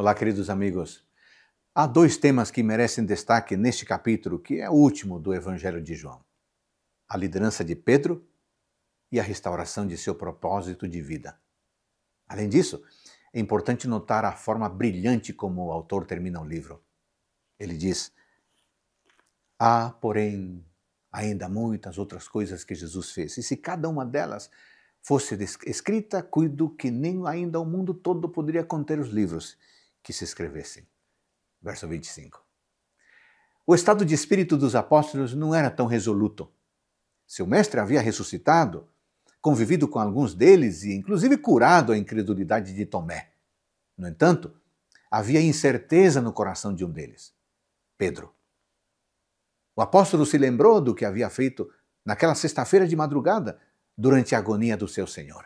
Olá, queridos amigos. Há dois temas que merecem destaque neste capítulo, que é o último do Evangelho de João: a liderança de Pedro e a restauração de seu propósito de vida. Além disso, é importante notar a forma brilhante como o autor termina o livro. Ele diz: Há, porém, ainda muitas outras coisas que Jesus fez, e se cada uma delas fosse escrita, cuido que nem ainda o mundo todo poderia conter os livros que se escrevessem. Verso 25. O estado de espírito dos apóstolos não era tão resoluto. Seu mestre havia ressuscitado, convivido com alguns deles e, inclusive, curado a incredulidade de Tomé. No entanto, havia incerteza no coração de um deles, Pedro. O apóstolo se lembrou do que havia feito naquela sexta-feira de madrugada, durante a agonia do seu Senhor.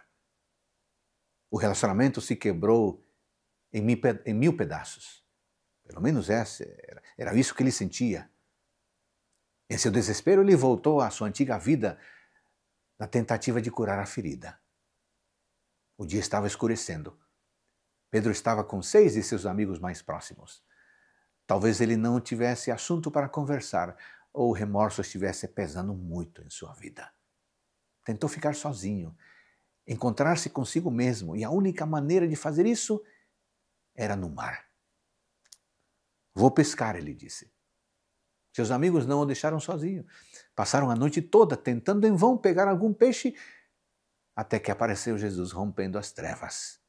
O relacionamento se quebrou em mil, em mil pedaços. Pelo menos essa era, era isso que ele sentia. Em seu desespero, ele voltou à sua antiga vida na tentativa de curar a ferida. O dia estava escurecendo. Pedro estava com seis de seus amigos mais próximos. Talvez ele não tivesse assunto para conversar ou o remorso estivesse pesando muito em sua vida. Tentou ficar sozinho, encontrar-se consigo mesmo, e a única maneira de fazer isso era no mar. Vou pescar, ele disse. Seus amigos não o deixaram sozinho. Passaram a noite toda tentando em vão pegar algum peixe, até que apareceu Jesus rompendo as trevas,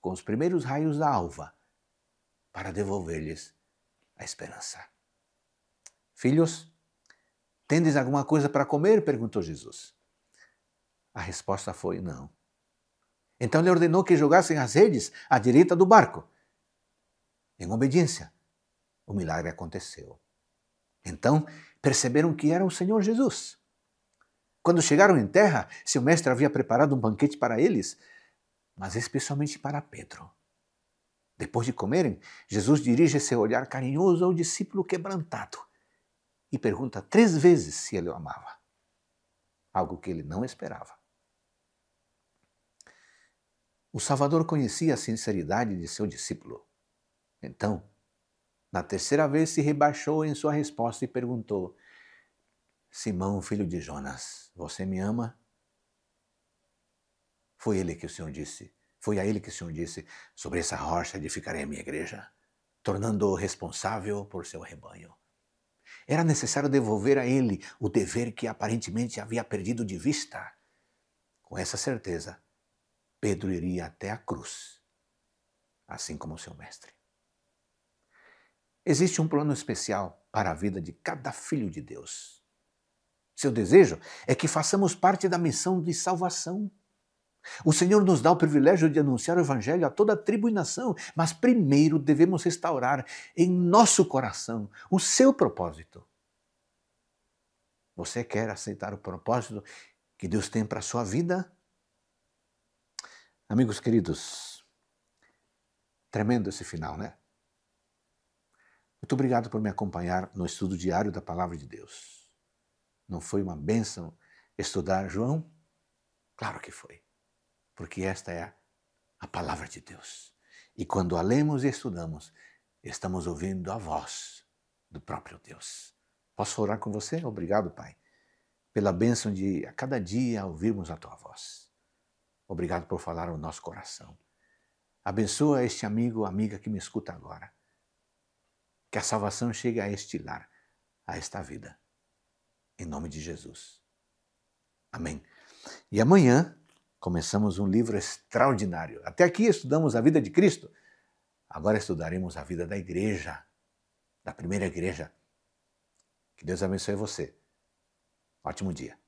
com os primeiros raios da alva, para devolver-lhes a esperança. Filhos, tendes alguma coisa para comer? perguntou Jesus. A resposta foi não. Então lhe ordenou que jogassem as redes à direita do barco. Em obediência, o milagre aconteceu. Então perceberam que era o Senhor Jesus. Quando chegaram em terra, seu mestre havia preparado um banquete para eles, mas especialmente para Pedro. Depois de comerem, Jesus dirige seu olhar carinhoso ao discípulo quebrantado e pergunta três vezes se ele o amava, algo que ele não esperava. O Salvador conhecia a sinceridade de seu discípulo então, na terceira vez se rebaixou em sua resposta e perguntou: Simão, filho de Jonas, você me ama? Foi ele que o Senhor disse, foi a ele que o Senhor disse: Sobre essa rocha edificarei a minha igreja, tornando-o responsável por seu rebanho. Era necessário devolver a ele o dever que aparentemente havia perdido de vista. Com essa certeza, Pedro iria até a cruz, assim como seu mestre. Existe um plano especial para a vida de cada filho de Deus. Seu desejo é que façamos parte da missão de salvação. O Senhor nos dá o privilégio de anunciar o Evangelho a toda a tribo e nação, mas primeiro devemos restaurar em nosso coração o seu propósito. Você quer aceitar o propósito que Deus tem para a sua vida? Amigos queridos, tremendo esse final, né? Muito obrigado por me acompanhar no estudo diário da Palavra de Deus. Não foi uma bênção estudar João? Claro que foi, porque esta é a Palavra de Deus. E quando a lemos e estudamos, estamos ouvindo a voz do próprio Deus. Posso orar com você? Obrigado, Pai, pela bênção de a cada dia ouvirmos a tua voz. Obrigado por falar o nosso coração. Abençoa este amigo, amiga que me escuta agora que a salvação chegue a este lar, a esta vida. Em nome de Jesus. Amém. E amanhã começamos um livro extraordinário. Até aqui estudamos a vida de Cristo. Agora estudaremos a vida da igreja, da primeira igreja. Que Deus abençoe você. Ótimo dia.